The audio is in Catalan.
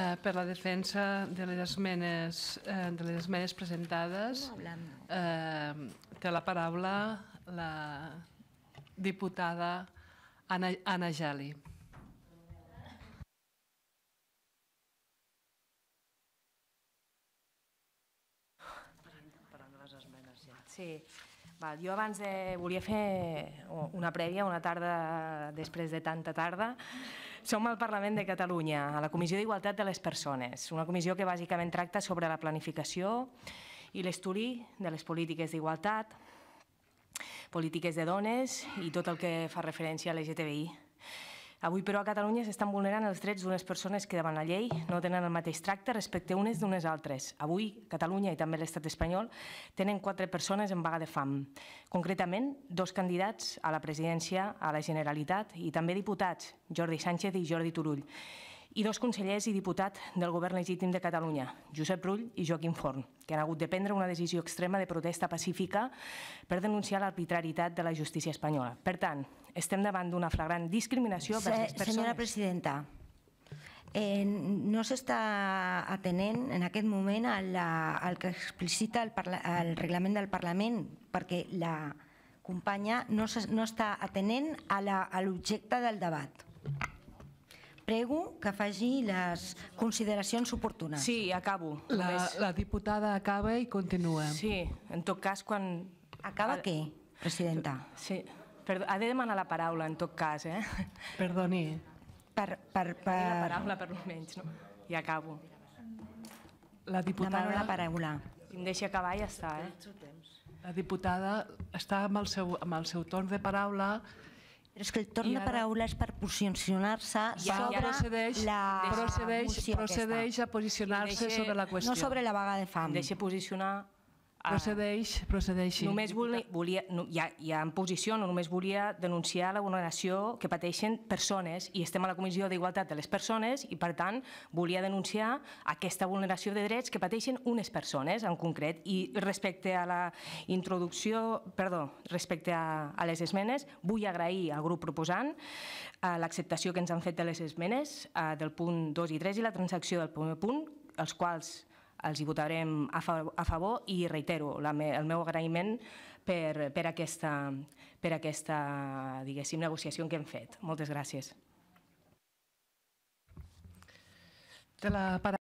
Eh, per la defensa de les esmenes, eh, de les esmenes presentades. Eh, té la paraula la diputada Ana, Ana Jali. Sí. Val, jo abans eh, volia fer una prèvia, una tarda després de tanta tarda, som al Parlament de Catalunya, a la Comissió d'Igualtat de les Persones, una comissió que bàsicament tracta sobre la planificació i l'estudi de les polítiques d'igualtat, polítiques de dones i tot el que fa referència a l'EGTBI. Avui, però, a Catalunya s'estan vulnerant els drets d'unes persones que davant la llei no tenen el mateix tracte respecte unes d'unes altres. Avui, Catalunya i també l'estat espanyol tenen quatre persones en vaga de fam. Concretament, dos candidats a la presidència, a la Generalitat i també diputats, Jordi Sánchez i Jordi Turull i dos consellers i diputat del govern legítim de Catalunya, Josep Rull i Joaquim Forn, que han hagut de prendre una decisió extrema de protesta pacífica per denunciar l'arbitrarietat de la justícia espanyola. Per tant, estem davant d'una flagrant discriminació per les persones... Senyora presidenta, eh, no s'està atenent en aquest moment a la, al que explicita el, reglament del Parlament, perquè la companya no, no està atenent a l'objecte del debat prego que faci les consideracions oportunes. Sí, acabo. La, la diputada acaba i continua. Sí, en tot cas quan... Acaba ah. què, presidenta? Sí, Perdó, ha de demanar la paraula en tot cas, eh? Perdoni. Per, per, per... La paraula per almenys, no? I acabo. La diputada... Demano la paraula. Si em deixi acabar ja està, eh? La diputada està amb el seu, amb el seu torn de paraula però és que torna ara... paraules per posicionar-se sobre procedeix, la procedeix, moció procedeix aquesta. a posicionar-se sobre la qüestió. No sobre la vaga de fam. Deixa posicionar Procedeix, procedeix, Només volia, volia ja, en posició, no només volia denunciar la vulneració que pateixen persones i estem a la Comissió d'Igualtat de les Persones i, per tant, volia denunciar aquesta vulneració de drets que pateixen unes persones en concret. I respecte a la introducció, perdó, respecte a, a les esmenes, vull agrair al grup proposant eh, l'acceptació que ens han fet de les esmenes eh, del punt 2 i 3 i la transacció del primer punt, els quals els hi votarem a, fa a favor i reitero la me el meu agraïment per, per aquesta, per aquesta diguéssim, negociació que hem fet. Moltes gràcies. De la